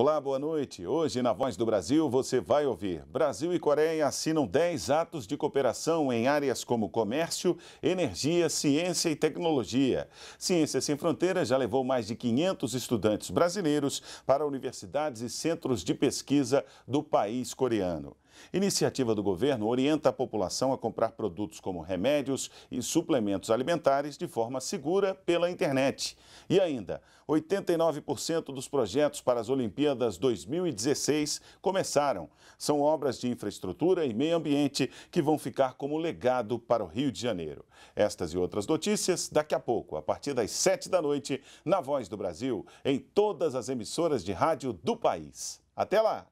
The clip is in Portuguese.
Olá, boa noite. Hoje, na Voz do Brasil, você vai ouvir: Brasil e Coreia assinam 10 atos de cooperação em áreas como comércio, energia, ciência e tecnologia. Ciência Sem Fronteiras já levou mais de 500 estudantes brasileiros para universidades e centros de pesquisa do país coreano. Iniciativa do governo orienta a população a comprar produtos como remédios e suplementos alimentares de forma segura pela internet. E ainda, 89% dos projetos para as Olimpíadas 2016 começaram. São obras de infraestrutura e meio ambiente que vão ficar como legado para o Rio de Janeiro. Estas e outras notícias daqui a pouco, a partir das 7 da noite, na Voz do Brasil, em todas as emissoras de rádio do país. Até lá!